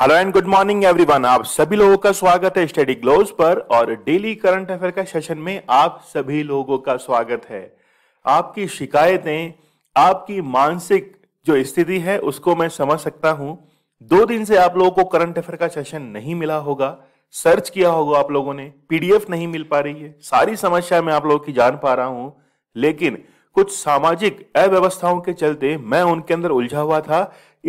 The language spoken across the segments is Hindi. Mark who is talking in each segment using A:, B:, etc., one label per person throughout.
A: hello and good morning everyone आप सभी लोगों का स्वागत है स्टडी ग्लोव पर और डेली करंट अफेयर का सेशन में आप सभी लोगों का स्वागत है आपकी शिकायतें आपकी मानसिक जो स्थिति है उसको मैं समझ सकता हूं दो दिन से आप लोगों को करंट अफेयर का सेशन नहीं मिला होगा सर्च किया होगा आप लोगों ने पीडीएफ नहीं मिल पा रही है सारी समस्या मैं आप लोगों की जान पा रहा हूं लेकिन कुछ सामाजिक अव्यवस्थाओं के चलते मैं उनके अंदर उलझा हुआ था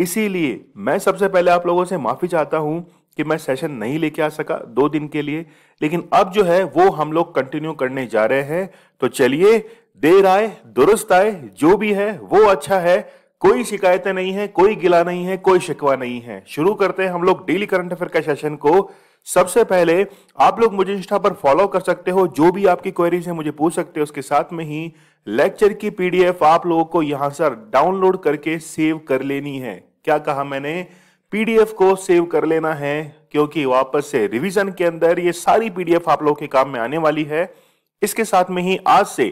A: इसीलिए मैं सबसे पहले आप लोगों से माफी चाहता हूं कि मैं सेशन नहीं लेके आ सका दो दिन के लिए लेकिन अब जो है वो हम लोग कंटिन्यू करने जा रहे हैं तो चलिए देर आए दुरुस्त आए जो भी है वो अच्छा है कोई शिकायतें नहीं है कोई गिला नहीं है कोई शिकवा नहीं है शुरू करते हैं हम लोग डेली करंट अफेयर का सेशन को सबसे पहले आप लोग मुझे इंस्टा पर फॉलो कर सकते हो जो भी आपकी क्वेरीज है मुझे पूछ सकते हो उसके साथ में ही लेक्चर की पीडीएफ आप लोगों को यहां से डाउनलोड करके सेव कर लेनी है क्या कहा मैंने पीडीएफ को सेव कर लेना है क्योंकि वापस से रिवीजन के अंदर ये सारी पीडीएफ आप लोगों के काम में आने वाली है इसके साथ में ही आज से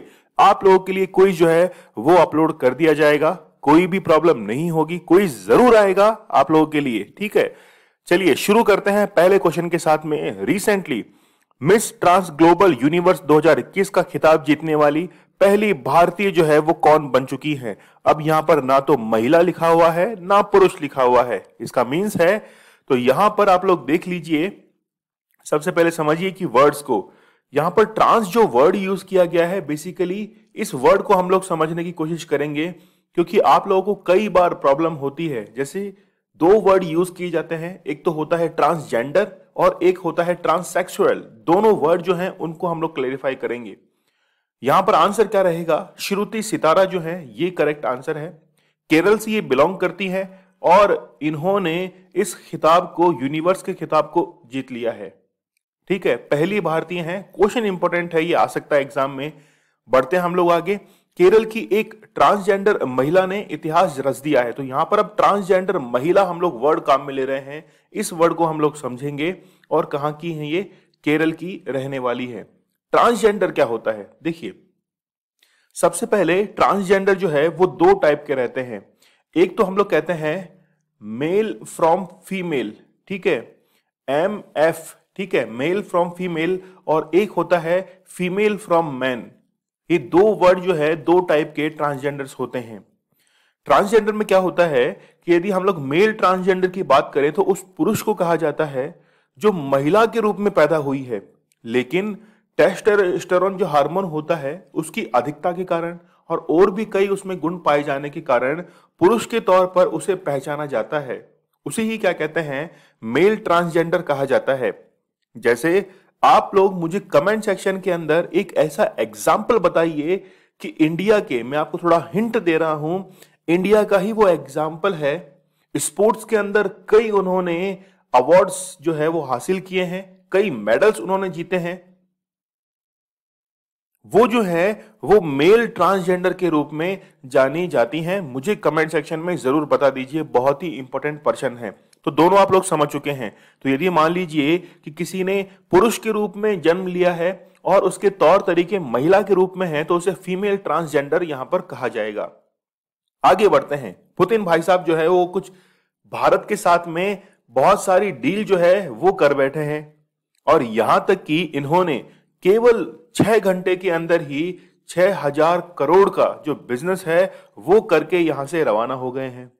A: आप लोगों के लिए कोई जो है वो अपलोड कर दिया जाएगा कोई भी प्रॉब्लम नहीं होगी कोई जरूर आएगा आप लोगों के लिए ठीक है चलिए शुरू करते हैं पहले क्वेश्चन के साथ में recently miss trans global universe 2021 का खिताब जीतने वाली पहली भारतीय जो है वो कौन बन चुकी है अब यहां पर ना तो महिला लिखा हुआ है ना पुरुष लिखा हुआ है इसका मीन्स है तो यहां पर आप लोग देख लीजिए सबसे पहले समझिए कि वर्ड्स को यहां पर ट्रांस जो वर्ड यूज किया गया है बेसिकली इस वर्ड को हम लोग समझने की कोशिश करेंगे क्योंकि आप लोगों को कई बार प्रॉब्लम होती है जैसे दो वर्ड यूज किए जाते हैं एक तो होता है ट्रांसजेंडर और एक होता है ट्रांससेक्सुअल दोनों वर्ड जो हैं उनको हम लोग क्लेरिफाई करेंगे यहां पर आंसर क्या रहेगा श्रुति सितारा जो है ये करेक्ट आंसर है केरल से ये बिलोंग करती है और इन्होंने इस खिताब को यूनिवर्स के खिताब को जीत लिया है ठीक है पहली भारतीय हैं क्वेश्चन इंपॉर्टेंट है ये आ सकता है एग्जाम में बढ़ते हैं हम लोग आगे केरल की एक ट्रांसजेंडर महिला ने इतिहास रच दिया है तो यहां पर अब ट्रांसजेंडर महिला हम लोग वर्ड काम में ले रहे हैं इस वर्ड को हम लोग समझेंगे और कहा की है ये केरल की रहने वाली है ट्रांसजेंडर क्या होता है देखिए सबसे पहले ट्रांसजेंडर जो है वो दो टाइप के रहते हैं एक तो हम लोग कहते हैं मेल फ्रॉम फीमेल ठीक है एम एफ ठीक है मेल फ्रॉम फीमेल और एक होता है फीमेल फ्रॉम मैन ये दो वर्ड जो है दो टाइप के ट्रांसजेंडर्स होते हैं ट्रांसजेंडर में क्या होता है कि यदि हम लोग मेल ट्रांसजेंडर की बात करें तो उस पुरुष को कहा जाता है जो महिला के रूप में पैदा हुई है लेकिन टेस्टोस्टेरोन जो हार्मोन होता है उसकी अधिकता के कारण और और भी कई उसमें गुण पाए जाने के कारण पुरुष के तौर पर उसे पहचाना जाता है उसे ही क्या कहते हैं मेल ट्रांसजेंडर कहा जाता है जैसे आप लोग मुझे कमेंट सेक्शन के अंदर एक ऐसा एग्जाम्पल बताइए कि इंडिया के मैं आपको थोड़ा हिंट दे रहा हूं इंडिया का ही वो एग्जाम्पल है स्पोर्ट्स के अंदर कई उन्होंने अवार्ड्स जो है वो हासिल किए हैं कई मेडल्स उन्होंने जीते हैं वो जो है वो मेल ट्रांसजेंडर के रूप में जानी जाती हैं मुझे कमेंट सेक्शन में जरूर बता दीजिए बहुत ही इंपॉर्टेंट पर्सन है तो दोनों आप लोग समझ चुके हैं तो यदि मान लीजिए कि किसी ने पुरुष के रूप में जन्म लिया है और उसके तौर तरीके महिला के रूप में है तो उसे फीमेल ट्रांसजेंडर यहां पर कहा जाएगा आगे बढ़ते हैं पुतिन भाई साहब जो है वो कुछ भारत के साथ में बहुत सारी डील जो है वो कर बैठे हैं और यहां तक कि इन्होंने केवल छह घंटे के अंदर ही छह हजार करोड़ का जो बिजनेस है वो करके यहां से रवाना हो गए हैं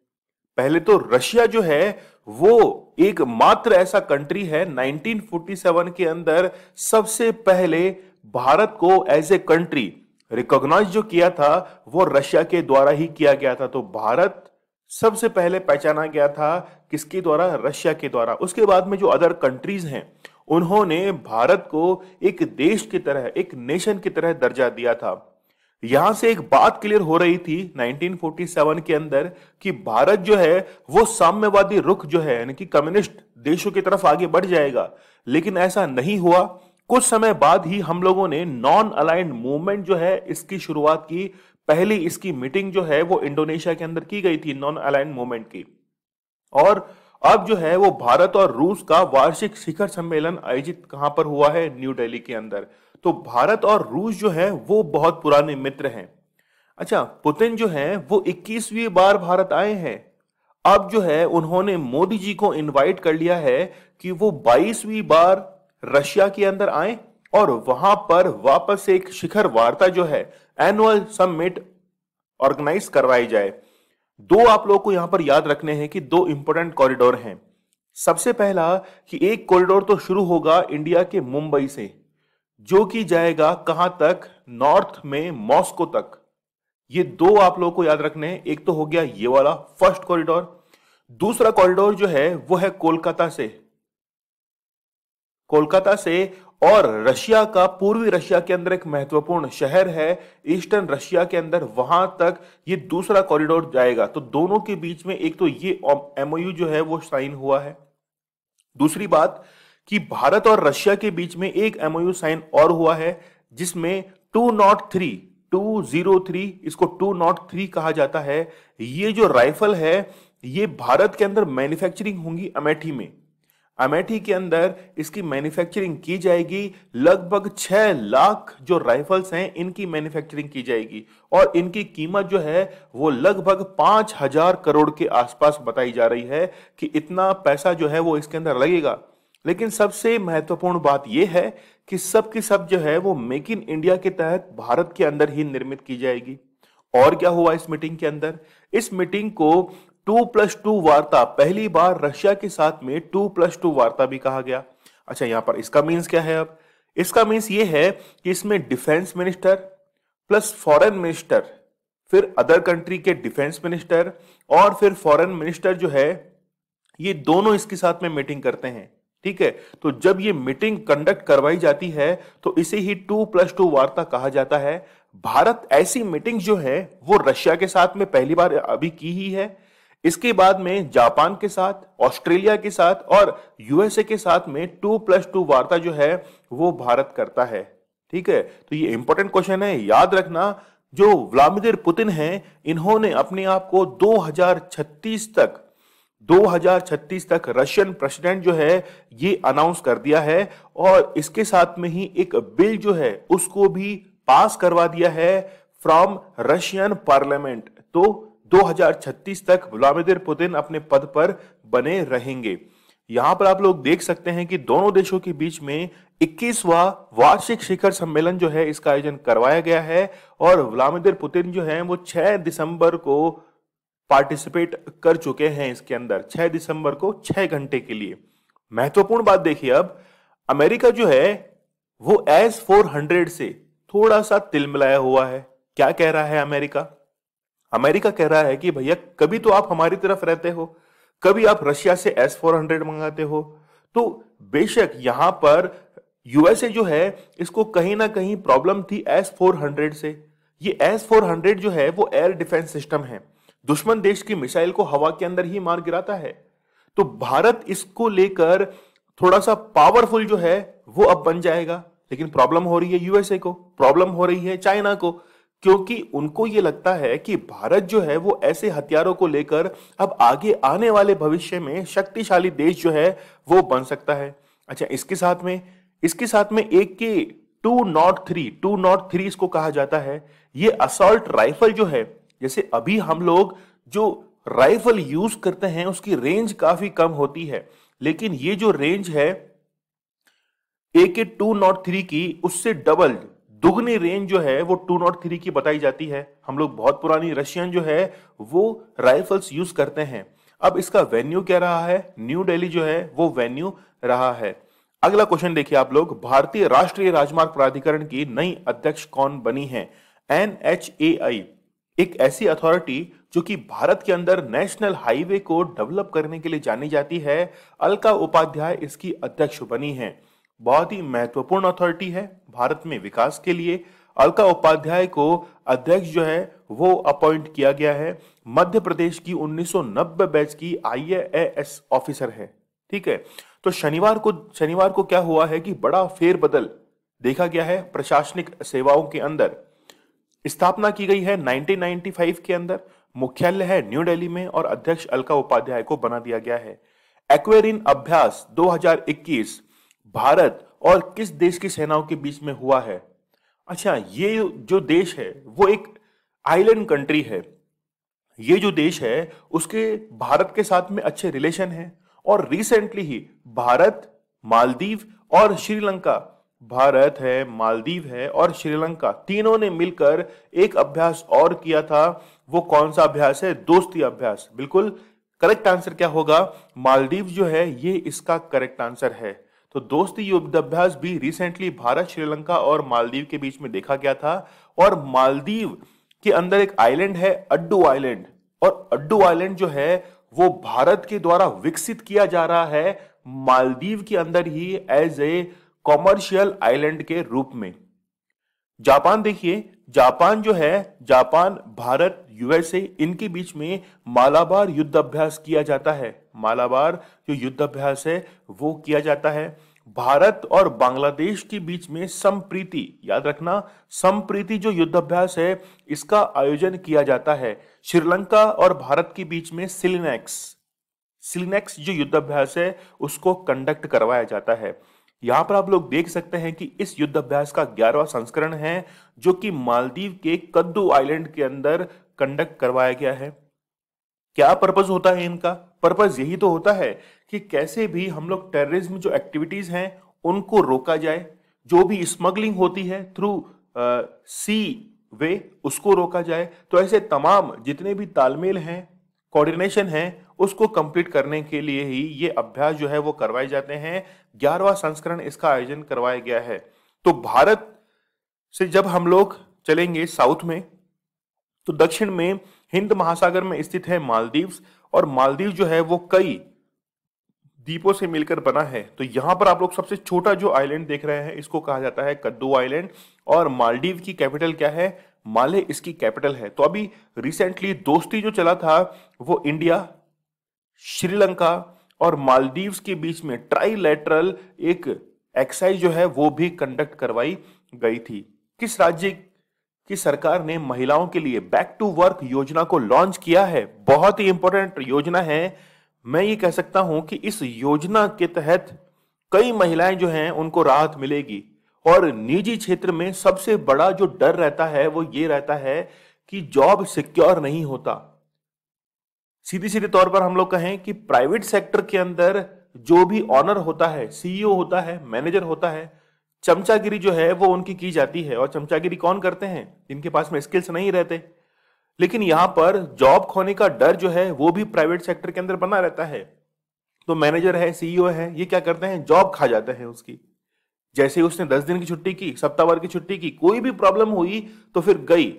A: पहले तो रशिया जो है वो एक मात्र ऐसा कंट्री है 1947 के अंदर सबसे पहले भारत को एज ए कंट्री रिकॉग्नाइज जो किया था वो रशिया के द्वारा ही किया गया था तो भारत सबसे पहले पहचाना गया था किसके द्वारा रशिया के द्वारा उसके बाद में जो अदर कंट्रीज हैं उन्होंने भारत को एक देश की तरह एक नेशन की तरह दर्जा दिया था यहां से एक बात क्लियर हो रही थी 1947 के अंदर कि भारत जो है वो साम्यवादी रुख जो है यानी कि कम्युनिस्ट देशों की तरफ आगे बढ़ जाएगा लेकिन ऐसा नहीं हुआ कुछ समय बाद ही हम लोगों ने नॉन अलाइंड मूवमेंट जो है इसकी शुरुआत की पहली इसकी मीटिंग जो है वो इंडोनेशिया के अंदर की गई थी नॉन अलाइंड मूवमेंट की और अब जो है वो भारत और रूस का वार्षिक शिखर सम्मेलन आयोजित कहां पर हुआ है न्यू दिल्ली के अंदर तो भारत और रूस जो है वो बहुत पुराने मित्र हैं अच्छा पुतिन जो है वो 21वीं बार भारत आए हैं अब जो है उन्होंने मोदी जी को इनवाइट कर लिया है कि वो 22वीं बार रशिया के अंदर आए और वहां पर वापस एक शिखर वार्ता जो है एनुअल समिट ऑर्गेनाइज करवाई जाए दो आप लोगों को यहां पर याद रखने हैं कि दो इंपॉर्टेंट कॉरिडोर हैं सबसे पहला कि एक कॉरिडोर तो शुरू होगा इंडिया के मुंबई से जो कि जाएगा कहां तक नॉर्थ में मॉस्को तक ये दो आप लोगों को याद रखने हैं एक तो हो गया ये वाला फर्स्ट कॉरिडोर दूसरा कॉरिडोर जो है वो है कोलकाता से कोलकाता से और रशिया का पूर्वी रशिया के अंदर एक महत्वपूर्ण शहर है ईस्टर्न रशिया के अंदर वहां तक ये दूसरा कॉरिडोर जाएगा तो दोनों के बीच में एक तो ये एमओयू जो है वो साइन हुआ है दूसरी बात कि भारत और रशिया के बीच में एक एमओयू साइन और हुआ है जिसमें two not three two zero three इसको टू नॉट थ्री कहा जाता है ये जो राइफल है ये भारत के अंदर मैन्युफैक्चरिंग होंगी अमेठी में अमेठी के अंदर इसकी मैन्युफैक्चरिंग की जाएगी लगभग छह लाख जो राइफल्स हैं इनकी मैन्युफैक्चरिंग की जाएगी और इनकी कीमत जो है वो लगभग पांच हजार करोड़ के आसपास बताई जा रही है कि इतना पैसा जो है वो इसके अंदर लगेगा लेकिन सबसे महत्वपूर्ण बात यह है कि सब की सब जो है वो मेक इन इंडिया के तहत भारत के अंदर ही निर्मित की जाएगी और क्या हुआ इस मीटिंग के अंदर इस मीटिंग को टू प्लस टू वार्ता पहली बार रशिया के साथ में टू प्लस टू वार्ता भी कहा गया अच्छा यहां पर इसका मीन्स क्या है अब इसका मीन्स ये है कि इसमें defence minister plus foreign minister फिर अदर कंट्री के डिफेंस मिनिस्टर और फिर फॉरेन मिनिस्टर जो है ये दोनों इसके साथ में मीटिंग करते हैं ठीक है तो जब ये मीटिंग कंडक्ट करवाई जाती है तो इसे ही टू प्लस टू वार्ता कहा जाता है भारत ऐसी मीटिंग जो है वो रशिया के साथ में पहली बार अभी की ही है इसके बाद में जापान के साथ ऑस्ट्रेलिया के साथ और यूएसए के साथ में टू प्लस टू वार्ता जो है वो भारत करता है ठीक है तो ये इंपॉर्टेंट क्वेश्चन है याद रखना जो व्लादिमिर पुतिन हैं इन्होंने अपने आप को 2036 तक 2036 तक रशियन प्रेसिडेंट जो है ये अनाउंस कर दिया है और इसके साथ में ही एक बिल जो है उसको भी पास करवा दिया है फ्रॉम रशियन पार्लियामेंट तो 2036 तक व्लादिमिर पुतिन अपने पद पर बने रहेंगे यहां पर आप लोग देख सकते हैं कि दोनों देशों के बीच में 21वां वार्षिक शिखर सम्मेलन जो है इसका आयोजन करवाया गया है और व्लादिमिर पुतिन जो है वो 6 दिसंबर को पार्टिसिपेट कर चुके हैं इसके अंदर 6 दिसंबर को 6 घंटे के लिए महत्वपूर्ण बात देखिए अब अमेरिका जो है वो एस 400 से थोड़ा सा तिल मिलाया हुआ है क्या कह रहा है अमेरिका अमेरिका कह रहा है कि भैया कभी तो आप हमारी तरफ रहते हो कभी आप रशिया से एस फोर हंड्रेड मंगाते हो तो बेशक यहां पर यूएसए जो है इसको कहीं ना कहीं प्रॉब्लम थी एस फोर हंड्रेड से ये एस फोर हंड्रेड जो है वो एयर डिफेंस सिस्टम है दुश्मन देश की मिसाइल को हवा के अंदर ही मार गिराता है तो भारत इसको लेकर थोड़ा सा पावरफुल जो है वो अब बन जाएगा लेकिन प्रॉब्लम हो रही है यूएसए को प्रॉब्लम हो रही है चाइना को क्योंकि उनको ये लगता है कि भारत जो है वो ऐसे हथियारों को लेकर अब आगे आने वाले भविष्य में शक्तिशाली देश जो है वो बन सकता है अच्छा इसके साथ में इसके साथ में एक के two not three two not three इसको कहा जाता है ये असॉल्ट राइफल जो है जैसे अभी हम लोग जो राइफल यूज करते हैं उसकी रेंज काफी कम होती है लेकिन ये जो रेंज है ए के टू नॉट थ्री की उससे डबल दुगनी रेंज जो है वो टू नॉट थ्री की बताई जाती है हम लोग बहुत पुरानी रशियन जो है वो राइफल्स यूज करते हैं अब इसका वेन्यू क्या रहा है न्यू डेली जो है वो वेन्यू रहा है अगला क्वेश्चन देखिए आप लोग भारतीय राष्ट्रीय राजमार्ग प्राधिकरण की नई अध्यक्ष कौन बनी है एन एच ए आई एक ऐसी अथॉरिटी जो कि भारत के अंदर नेशनल हाईवे को डेवलप करने के लिए जानी जाती है अलका उपाध्याय इसकी अध्यक्ष बनी है बहुत ही महत्वपूर्ण अथॉरिटी है भारत में विकास के लिए अलका उपाध्याय को अध्यक्ष जो है वो अपॉइंट किया गया है मध्य प्रदेश की 1990 बैच की आईएएस ऑफिसर है ठीक है तो शनिवार को शनिवार को क्या हुआ है कि बड़ा फेरबदल देखा गया है प्रशासनिक सेवाओं के अंदर स्थापना की गई है 1995 के अंदर मुख्यालय है न्यू दिल्ली में और अध्यक्ष अलका उपाध्याय को बना दिया गया है एक्वेरिन अभ्यास 2021 भारत और किस देश की सेनाओं के बीच में हुआ है अच्छा ये जो देश है वो एक आइलैंड कंट्री है ये जो देश है उसके भारत के साथ में अच्छे रिलेशन है और रिसेंटली ही भारत मालदीव और श्रीलंका भारत है मालदीव है और श्रीलंका तीनों ने मिलकर एक अभ्यास और किया था वो कौन सा अभ्यास है दोस्ती अभ्यास बिल्कुल करेक्ट आंसर क्या होगा मालदीव जो है ये इसका करेक्ट आंसर है तो दोस्ती युद्ध अभ्यास भी रिसेंटली भारत श्रीलंका और मालदीव के बीच में देखा गया था और मालदीव के अंदर एक आइलैंड है अड्डू आइलैंड और अड्डू आइलैंड जो है वो भारत के द्वारा विकसित किया जा रहा है मालदीव के अंदर ही एज ए कॉमर्शियल आइलैंड के रूप में जापान देखिए जापान जो है जापान भारत यूएसए इनके बीच में मालाबार युद्ध अभ्यास किया जाता है मालाबार जो युद्ध अभ्यास है वो किया जाता है भारत और बांग्लादेश के बीच में संप्रीति याद रखना संप्रीति जो युद्ध अभ्यास है इसका आयोजन किया जाता है श्रीलंका और भारत के बीच में सिलिनेक्स सिलिनेक्स जो युद्ध अभ्यास है उसको कंडक्ट करवाया जाता है यहां पर आप लोग देख सकते हैं कि इस युद्ध अभ्यास का ग्यारहवा संस्करण है जो कि मालदीव के कद्दू आइलैंड के अंदर कंडक्ट करवाया गया है क्या पर्पज होता है इनका पर्पज यही तो होता है कि कैसे भी हम लोग टेररिज्म जो एक्टिविटीज हैं उनको रोका जाए जो भी स्मगलिंग होती है थ्रू सी वे उसको रोका जाए तो ऐसे तमाम जितने भी तालमेल हैं कोऑर्डिनेशन है उसको कंप्लीट करने के लिए ही ये अभ्यास जो है वो करवाए जाते हैं ग्यारहवा संस्करण इसका आयोजन करवाया गया है तो भारत से जब हम लोग चलेंगे साउथ में तो दक्षिण में हिंद महासागर में स्थित है मालदीव्स और मालदीव जो है वो कई दीपों से मिलकर बना है तो यहां पर आप लोग सबसे छोटा जो आइलैंड देख रहे हैं इसको कहा जाता है कद्दू आइलैंड और मालदीव की कैपिटल क्या है माले इसकी कैपिटल है तो अभी रिसेंटली दोस्ती जो चला था वो इंडिया श्रीलंका और मालदीव्स के बीच में ट्राइलेटरल एक एक्साइज जो है वो भी कंडक्ट करवाई गई थी किस राज्य की सरकार ने महिलाओं के लिए बैक टू वर्क योजना को लॉन्च किया है बहुत ही इंपॉर्टेंट योजना है मैं ये कह सकता हूं कि इस योजना के तहत कई महिलाएं जो हैं उनको राहत मिलेगी और निजी क्षेत्र में सबसे बड़ा जो डर रहता है वो ये रहता है कि जॉब सिक्योर नहीं होता सीधी सीधे तौर पर हम लोग कहें कि प्राइवेट सेक्टर के अंदर जो भी ऑनर होता है सीईओ e होता है मैनेजर होता है चमचागिरी जो है वो उनकी की जाती है और चमचागिरी कौन करते हैं जिनके पास में स्किल्स नहीं रहते लेकिन यहां पर जॉब खोने का डर जो है वो भी प्राइवेट सेक्टर के अंदर बना रहता है तो मैनेजर है सीईओ e है ये क्या करते हैं जॉब खा जाते हैं उसकी जैसे उसने दस दिन की छुट्टी की सप्ताह भर की छुट्टी की कोई भी प्रॉब्लम हुई तो फिर गई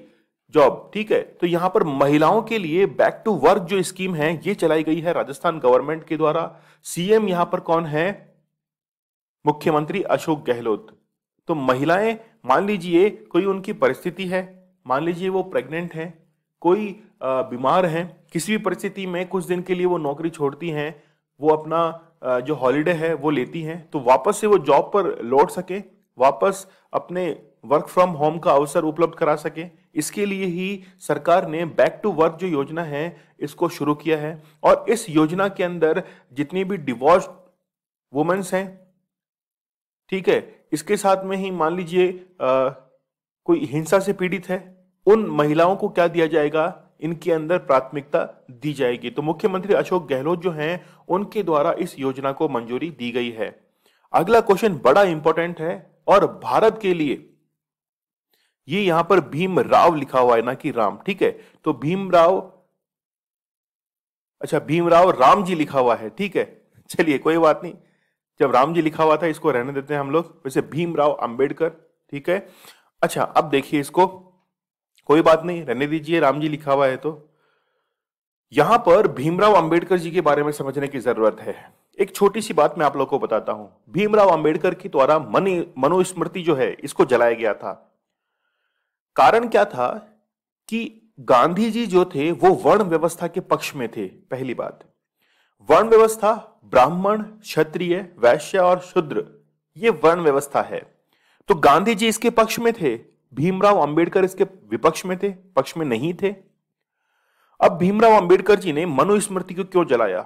A: जॉब ठीक है तो यहां पर महिलाओं के लिए बैक टू वर्क जो स्कीम है ये चलाई गई है राजस्थान गवर्नमेंट के द्वारा सीएम यहां पर कौन है मुख्यमंत्री अशोक गहलोत तो महिलाएं मान लीजिए कोई उनकी परिस्थिति है मान लीजिए वो प्रेग्नेंट है कोई बीमार है किसी भी परिस्थिति में कुछ दिन के लिए वो नौकरी छोड़ती हैं वो अपना जो हॉलीडे है वो लेती हैं तो वापस से वो जॉब पर लौट सके वापस अपने वर्क फ्रॉम होम का अवसर उपलब्ध करा सके इसके लिए ही सरकार ने बैक टू वर्क जो योजना है इसको शुरू किया है और इस योजना के अंदर जितनी भी डिवोर्स वुमेन्स हैं ठीक है इसके साथ में ही मान लीजिए कोई हिंसा से पीड़ित है उन महिलाओं को क्या दिया जाएगा इनके अंदर प्राथमिकता दी जाएगी तो मुख्यमंत्री अशोक गहलोत जो हैं उनके द्वारा इस योजना को मंजूरी दी गई है अगला क्वेश्चन बड़ा इंपॉर्टेंट है और भारत के लिए ये यहां पर भीम राव लिखा हुआ है ना कि राम ठीक है तो भीम राव अच्छा भीमराव राम जी लिखा हुआ है ठीक है चलिए कोई बात नहीं जब राम जी लिखा हुआ था इसको रहने देते हैं हम लोग वैसे भीमराव अंबेडकर ठीक है अच्छा अब देखिए इसको कोई बात नहीं रहने दीजिए राम जी लिखा हुआ है तो यहां पर भीमराव अंबेडकर जी के बारे में समझने की जरूरत है एक छोटी सी बात मैं आप लोग को बताता हूं भीमराव अंबेडकर के द्वारा तो मन मनुस्मृति जो है इसको जलाया गया था कारण क्या था कि गांधी जी जो थे वो वर्ण व्यवस्था के पक्ष में थे पहली बात वर्ण व्यवस्था ब्राह्मण क्षत्रिय वैश्य और शूद्र ये वर्ण व्यवस्था है तो गांधी जी इसके पक्ष में थे भीमराव अंबेडकर इसके विपक्ष में थे पक्ष में नहीं थे अब भीमराव अंबेडकर जी ने मनुस्मृति को क्यों जलाया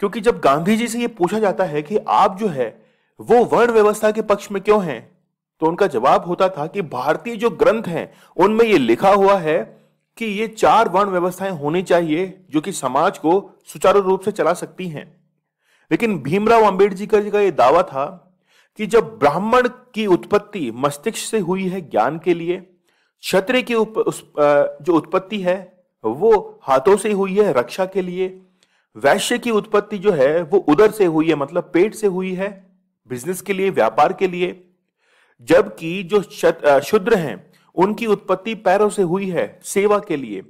A: क्योंकि जब गांधी जी से यह पूछा जाता है कि आप जो है वो वर्ण व्यवस्था के पक्ष में क्यों हैं तो उनका जवाब होता था कि भारतीय जो ग्रंथ हैं उनमें ये लिखा हुआ है कि ये चार वर्ण व्यवस्थाएं होनी चाहिए जो कि समाज को सुचारू रूप से चला सकती हैं लेकिन भीमराव अंबेडकर जी का यह दावा था कि जब ब्राह्मण की उत्पत्ति मस्तिष्क से हुई है ज्ञान के लिए क्षत्रिय की उप, उस, जो उत्पत्ति है वो हाथों से हुई है रक्षा के लिए वैश्य की उत्पत्ति जो है वो उदर से हुई है मतलब पेट से हुई है बिजनेस के लिए व्यापार के लिए जबकि जो शुद्र हैं उनकी उत्पत्ति पैरों से हुई है सेवा के लिए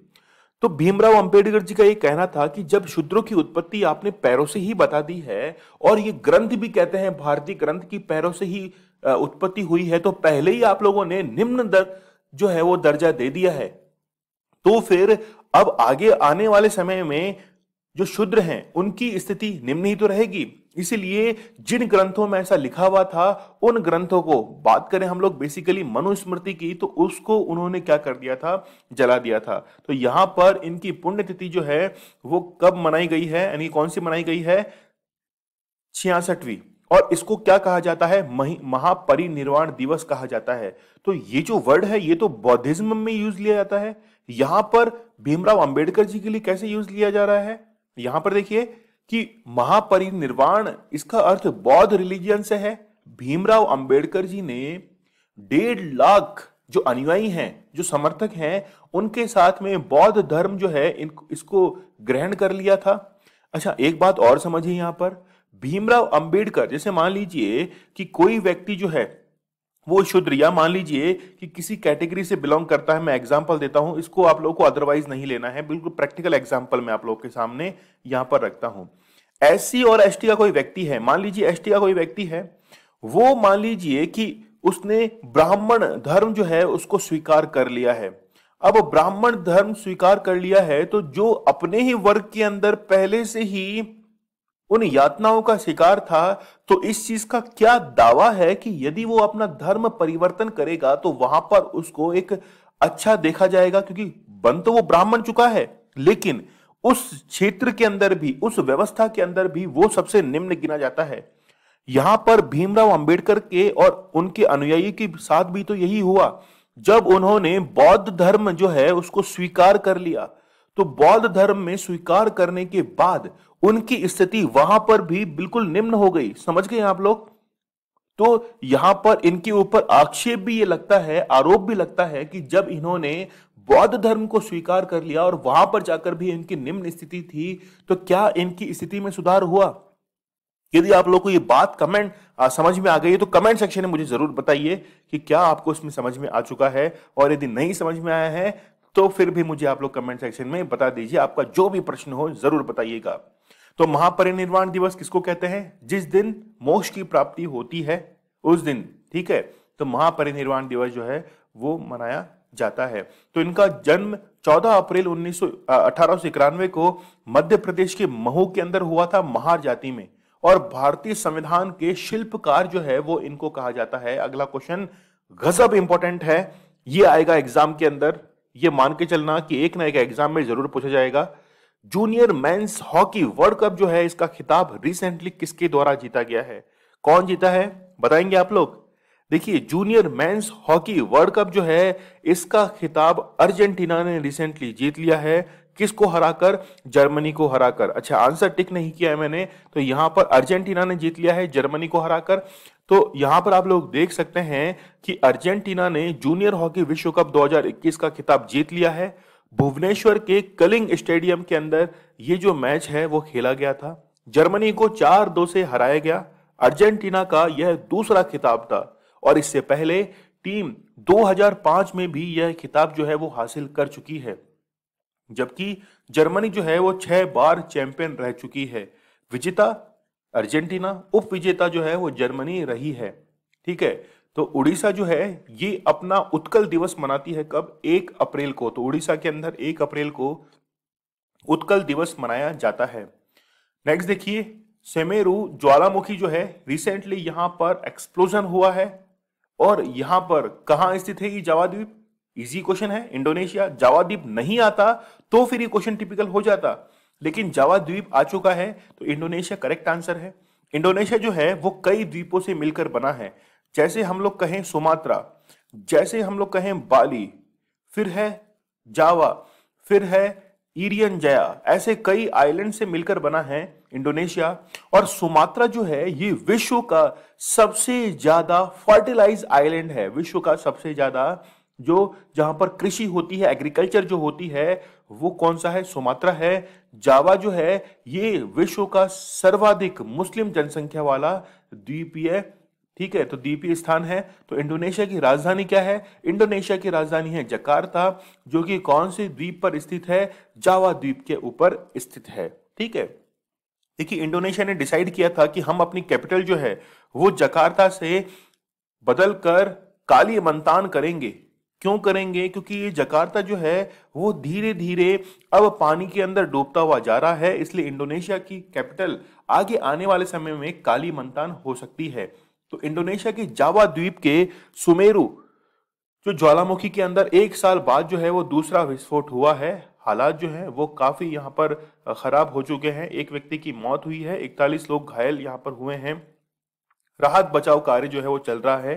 A: तो भीमराव अंबेडकर जी का ये कहना था कि जब शुद्रों की उत्पत्ति आपने पैरों से ही बता दी है और ये ग्रंथ भी कहते हैं भारतीय ग्रंथ की पैरों से ही उत्पत्ति हुई है तो पहले ही आप लोगों ने निम्न दर जो है वो दर्जा दे दिया है तो फिर अब आगे आने वाले समय में जो शुद्र हैं उनकी स्थिति निम्न ही तो रहेगी इसीलिए जिन ग्रंथों में ऐसा लिखा हुआ था उन ग्रंथों को बात करें हम लोग बेसिकली मनुस्मृति की तो उसको उन्होंने क्या कर दिया था जला दिया था तो यहां पर इनकी पुण्यतिथि जो है वो कब मनाई गई है यानी कौन सी मनाई गई है छियासठवीं और इसको क्या कहा जाता है महापरिनिर्वाण दिवस कहा जाता है तो ये जो वर्ड है ये तो बौद्धिज्म में यूज लिया जाता है यहां पर भीमराव अंबेडकर जी के लिए कैसे यूज लिया जा रहा है यहां पर देखिए कि महापरिनिर्वाण इसका अर्थ बौद्ध रिलीजियन से है भीमराव अंबेडकर जी ने डेढ़ लाख जो अनुयायी हैं जो समर्थक हैं उनके साथ में बौद्ध धर्म जो है इन इसको ग्रहण कर लिया था अच्छा एक बात और समझिए यहाँ पर भीमराव अंबेडकर जैसे मान लीजिए कि कोई व्यक्ति जो है वो शुद्र या मान लीजिए कि किसी कैटेगरी से बिलोंग करता है मैं एग्जाम्पल देता हूं इसको आप लोगों को अदरवाइज नहीं लेना है बिल्कुल प्रैक्टिकल एग्जाम्पल मैं आप लोगों के सामने यहां पर रखता हूं एस और एस का कोई व्यक्ति है मान लीजिए एस का कोई व्यक्ति है वो मान लीजिए कि उसने ब्राह्मण धर्म जो है उसको स्वीकार कर लिया है अब ब्राह्मण धर्म स्वीकार कर लिया है तो जो अपने ही वर्ग के अंदर पहले से ही उन यातनाओं का शिकार था तो इस चीज का क्या दावा है कि यदि वो अपना धर्म परिवर्तन करेगा तो वहां पर उसको एक अच्छा देखा जाएगा क्योंकि बन तो वो ब्राह्मण चुका है लेकिन उस क्षेत्र के अंदर भी उस व्यवस्था के अंदर भी वो सबसे निम्न गिना जाता है यहां पर भीमराव अंबेडकर के और उनके अनुयायी के साथ भी तो यही हुआ जब उन्होंने बौद्ध धर्म जो है उसको स्वीकार कर लिया तो बौद्ध धर्म में स्वीकार करने के बाद उनकी स्थिति वहां पर भी बिल्कुल निम्न हो गई समझ गए आप लोग तो यहां पर इनके ऊपर आक्षेप भी ये लगता है आरोप भी लगता है कि जब इन्होंने बौद्ध धर्म को स्वीकार कर लिया और वहां पर जाकर भी इनकी निम्न स्थिति थी तो क्या इनकी स्थिति में सुधार हुआ यदि आप लोग को ये बात कमेंट आ, समझ में आ गई है तो कमेंट सेक्शन में मुझे जरूर बताइए कि क्या आपको इसमें समझ में आ चुका है और यदि नहीं समझ में आया है तो फिर भी मुझे आप लोग कमेंट सेक्शन में बता दीजिए आपका जो भी प्रश्न हो जरूर बताइएगा तो महापरिनिर्वाण दिवस किसको कहते हैं जिस दिन मोक्ष की प्राप्ति होती है उस दिन ठीक है तो महापरिनिर्वाण दिवस जो है वो मनाया जाता है तो इनका जन्म 14 अप्रैल उन्नीस सौ को मध्य प्रदेश के महू के अंदर हुआ था महार जाति में और भारतीय संविधान के शिल्पकार जो है वो इनको कहा जाता है अगला क्वेश्चन गजब इंपॉर्टेंट है ये आएगा एग्जाम के अंदर ये मान के चलना कि एक ना एक एग्जाम में जरूर पूछा जाएगा junior men's hockey world cup जो है इसका खिताब रिसेंटली किसके द्वारा जीता गया है कौन जीता है बताएंगे आप लोग देखिए junior men's hockey world cup जो है इसका खिताब अर्जेंटीना ने रिसेंटली जीत लिया है किसको हराकर जर्मनी को हराकर अच्छा आंसर टिक नहीं किया है मैंने तो यहाँ पर अर्जेंटीना ने जीत लिया है जर्मनी को हराकर तो यहाँ पर आप लोग देख सकते हैं कि अर्जेंटीना ने जूनियर हॉकी विश्व कप 2021 का खिताब जीत लिया है भुवनेश्वर के कलिंग स्टेडियम के अंदर ये जो मैच है वो खेला गया था जर्मनी को चार दो से हराया गया अर्जेंटीना का यह दूसरा खिताब था और इससे पहले टीम 2005 में भी यह खिताब जो है वो हासिल कर चुकी है जबकि जर्मनी जो है वो छह बार चैंपियन रह चुकी है विजेता अर्जेंटीना उप विजेता जो है वो जर्मनी रही है ठीक है तो उड़ीसा जो है ये अपना उत्कल दिवस मनाती है कब एक अप्रैल को तो उड़ीसा के अंदर एक अप्रैल को उत्कल दिवस मनाया जाता है नेक्स्ट देखिए सेमेरू ज्वालामुखी जो है रिसेंटली यहां पर एक्सप्लोजन हुआ है और यहां पर कहा स्थित है ये जवाद्वीप इजी क्वेश्चन है इंडोनेशिया जावाद्वीप नहीं आता तो फिर ये क्वेश्चन टिपिकल हो जाता लेकिन जावाद्वीप आ चुका है तो इंडोनेशिया करेक्ट आंसर है इंडोनेशिया जो है वो कई द्वीपों से मिलकर बना है जैसे हम लोग कहें सुमात्रा जैसे हम लोग कहें बाली फिर है जावा फिर है ईरियन जया ऐसे कई आइलैंड से मिलकर बना है इंडोनेशिया और सुमात्रा जो है ये विश्व का सबसे ज्यादा फर्टिलाइज आइलैंड है विश्व का सबसे ज्यादा जो जहां पर कृषि होती है एग्रीकल्चर जो होती है वो कौन सा है सुमात्रा है जावा जो है ये विश्व का सर्वाधिक मुस्लिम जनसंख्या वाला द्वीप ठीक है तो द्वीपीय स्थान है तो इंडोनेशिया की राजधानी क्या है इंडोनेशिया की राजधानी है जकार्ता जो कि कौन से द्वीप पर स्थित है जावा द्वीप के ऊपर स्थित है ठीक है देखिए इंडोनेशिया ने डिसाइड किया था कि हम अपनी कैपिटल जो है वो जकार्ता से बदलकर काली मंतान करेंगे क्यों करेंगे क्योंकि ये जकार्ता जो है वो धीरे धीरे अब पानी के अंदर डूबता हुआ जा रहा है इसलिए इंडोनेशिया की कैपिटल आगे आने वाले समय में काली मंतान हो सकती है तो इंडोनेशिया के जावा द्वीप के सुमेरु जो ज्वालामुखी के अंदर एक साल बाद जो है वो दूसरा विस्फोट हुआ है हालात जो है वो काफ़ी यहाँ पर ख़राब हो चुके हैं एक व्यक्ति की मौत हुई है इकतालीस लोग घायल यहाँ पर हुए हैं राहत बचाव कार्य जो है वो चल रहा है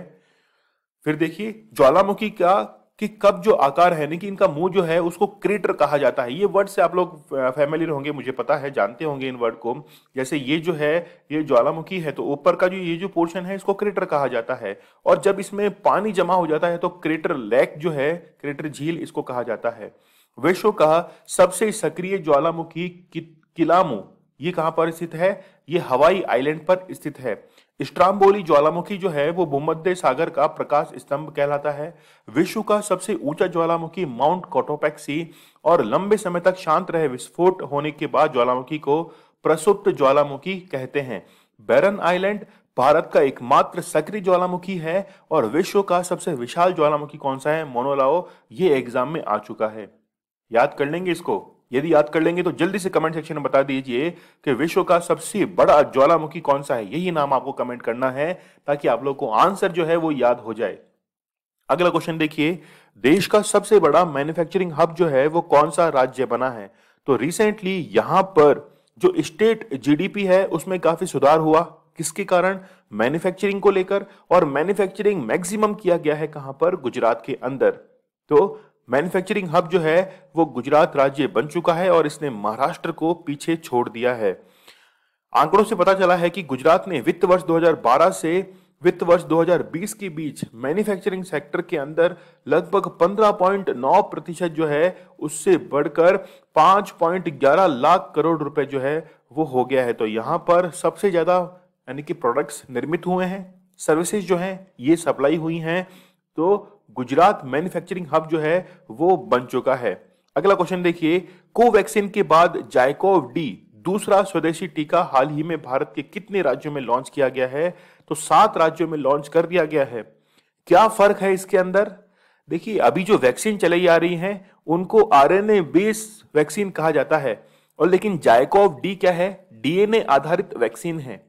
A: फिर देखिए ज्वालामुखी का कि कब जो आकार है यानी कि इनका मुंह जो है उसको क्रेटर कहा जाता है ये वर्ड से आप लोग फैमिलियर होंगे मुझे पता है जानते होंगे इन वर्ड को जैसे ये जो है ये ज्वालामुखी है तो ऊपर का जो ये जो पोर्शन है इसको क्रेटर कहा जाता है और जब इसमें पानी जमा हो जाता है तो क्रेटर लेक जो है क्रेटर झील इसको कहा जाता है विश्व का सबसे सक्रिय ज्वालामुखी किलामू ये कहाँ पर स्थित है ये हवाई आइलैंड पर स्थित है स्ट्राम्बोली ज्वालामुखी जो है वो भूमध्य सागर का प्रकाश स्तंभ कहलाता है विश्व का सबसे ऊंचा ज्वालामुखी माउंट कोटोपैक्सी और लंबे समय तक शांत रहे विस्फोट होने के बाद ज्वालामुखी को प्रसुप्त ज्वालामुखी कहते हैं बैरन आइलैंड भारत का एकमात्र सक्रिय ज्वालामुखी है और विश्व का सबसे विशाल ज्वालामुखी कौन सा है मोनोलाओ ये एग्जाम में आ चुका है याद कर लेंगे इसको यदि याद कर लेंगे तो जल्दी से कमेंट सेक्शन में बता दीजिए कि विश्व का सबसे बड़ा ज्वालामुखी कौन सा है यही नाम आपको कमेंट करना है ताकि आप लोग को आंसर जो है वो याद हो जाए अगला क्वेश्चन देखिए देश का सबसे बड़ा मैन्युफैक्चरिंग हब जो है वो कौन सा राज्य बना है तो रिसेंटली यहां पर जो स्टेट जीडीपी है उसमें काफी सुधार हुआ किसके कारण मैन्युफैक्चरिंग को लेकर और मैन्युफैक्चरिंग मैक्सिमम किया गया है कहां पर गुजरात के अंदर तो मैन्युफैक्चरिंग हब जो है वो गुजरात राज्य बन चुका है और इसने महाराष्ट्र को पीछे छोड़ दिया है आंकड़ों से पता चला है कि गुजरात ने वित्त वर्ष 2012 से वित्त वर्ष 2020 के बीच मैन्युफैक्चरिंग सेक्टर के अंदर लगभग 15.9 प्रतिशत जो है उससे बढ़कर 5.11 लाख करोड़ रुपए जो है वो हो गया है तो यहाँ पर सबसे ज़्यादा यानी कि प्रोडक्ट्स निर्मित हुए हैं सर्विसेज जो हैं ये सप्लाई हुई हैं तो गुजरात मैन्युफैक्चरिंग हब जो है वो बन चुका है अगला क्वेश्चन देखिए कोवैक्सीन के बाद जायकोव डी दूसरा स्वदेशी टीका हाल ही में भारत के कितने राज्यों में लॉन्च किया गया है तो सात राज्यों में लॉन्च कर दिया गया है क्या फर्क है इसके अंदर देखिए अभी जो वैक्सीन चलाई आ रही है उनको आर एन वैक्सीन कहा जाता है और लेकिन जायकोव डी क्या है डीएनए आधारित वैक्सीन है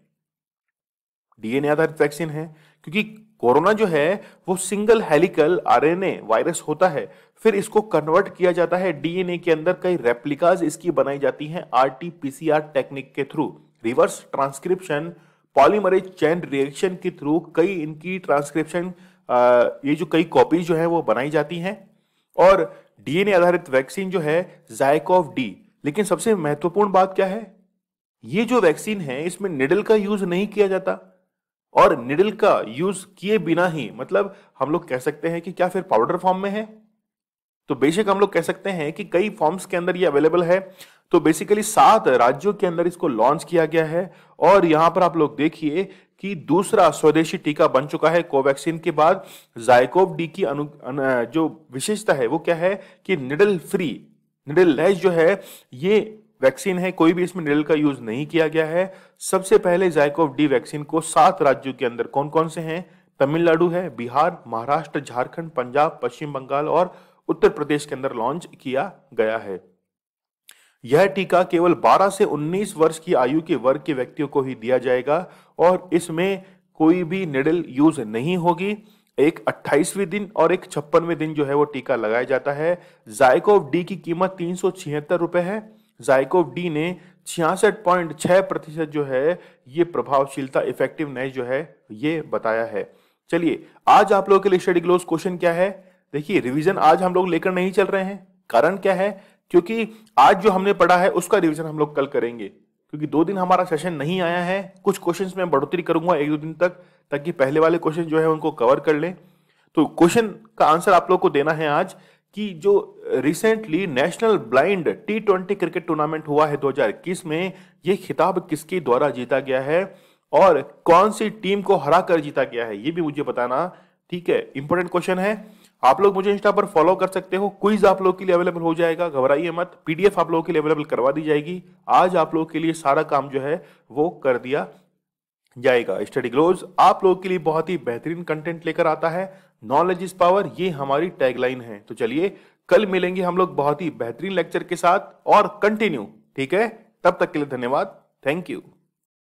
A: डीएनए आधारित वैक्सीन है क्योंकि कोरोना जो है वो सिंगल हेलिकल आरएनए वायरस होता है फिर इसको कन्वर्ट किया जाता है डीएनए के अंदर कई रेप्लिकाज इसकी बनाई जाती हैं आरटीपीसीआर टेक्निक के through reverse transcription polymerase chain reaction के थ्रू कई इनकी ट्रांसक्रिप्शन ये जो कई कॉपीज जो है वो बनाई जाती हैं और डीएनए आधारित वैक्सीन जो है जायकॉफ डी लेकिन सबसे महत्वपूर्ण बात क्या है ये जो वैक्सीन है इसमें निडल का यूज नहीं किया जाता और निडल का यूज किए बिना ही मतलब हम लोग कह सकते हैं कि क्या फिर पाउडर फॉर्म में है तो बेशक हम लोग कह सकते हैं कि कई फॉर्म्स के अंदर ये अवेलेबल है तो बेसिकली सात राज्यों के अंदर इसको लॉन्च किया गया है और यहां पर आप लोग देखिए कि दूसरा स्वदेशी टीका बन चुका है कोवैक्सीन के बाद जायकोव डी की अनु, अन, जो विशेषता है वो क्या है कि निडल फ्री निडल लेस जो है ये वैक्सीन है कोई भी इसमें निडल का यूज नहीं किया गया है सबसे पहले जायकोव डी वैक्सीन को सात राज्यों के अंदर कौन कौन से हैं तमिलनाडु है बिहार महाराष्ट्र झारखंड पंजाब पश्चिम बंगाल और उत्तर प्रदेश के अंदर लॉन्च किया गया है यह टीका केवल 12 से 19 वर्ष की आयु के वर्ग के व्यक्तियों को ही दिया जाएगा और इसमें कोई भी निडल यूज नहीं होगी एक 28वें दिन और एक छप्पनवें दिन जो है वो टीका लगाया जाता है जायकोव डी की कीमत तीन सौ है जायकोव डी ने छियासठ पॉइंट छह प्रतिशत जो है ये प्रभावशीलता इफेक्टिवनेस जो है ये बताया है चलिए आज आप लोगों के लिए स्टडी क्लोज क्वेश्चन क्या है देखिए रिवीजन आज हम लोग लेकर नहीं चल रहे हैं कारण क्या है क्योंकि आज जो हमने पढ़ा है उसका रिवीजन हम लोग कल करेंगे क्योंकि दो दिन हमारा सेशन नहीं आया है कुछ क्वेश्चंस में बढ़ोतरी करूंगा एक दो दिन तक ताकि पहले वाले क्वेश्चन जो है उनको कवर कर लें तो क्वेश्चन का आंसर आप लोग को देना है आज कि जो recently national blind T twenty cricket tournament हुआ है 2021 में ये खिताब किसके द्वारा जीता गया है और कौन सी टीम को हरा कर जीता गया है ये भी मुझे बताना ठीक है इंपॉर्टेंट क्वेश्चन है आप लोग मुझे इंस्टा पर फॉलो कर सकते हो क्विज आप लोगों के लिए अवेलेबल हो जाएगा घबराइए मत पीडीएफ आप लोगों के लिए अवेलेबल करवा दी जाएगी आज आप लोगों के लिए सारा काम जो है वो कर दिया जाएगा स्टडी ग्लोज आप लोगों के लिए बहुत ही बेहतरीन कंटेंट लेकर आता है नॉलेज इज पावर ये हमारी टैगलाइन है तो चलिए कल मिलेंगे हम लोग बहुत ही बेहतरीन लेक्चर के साथ और कंटिन्यू ठीक है तब तक के लिए धन्यवाद थैंक यू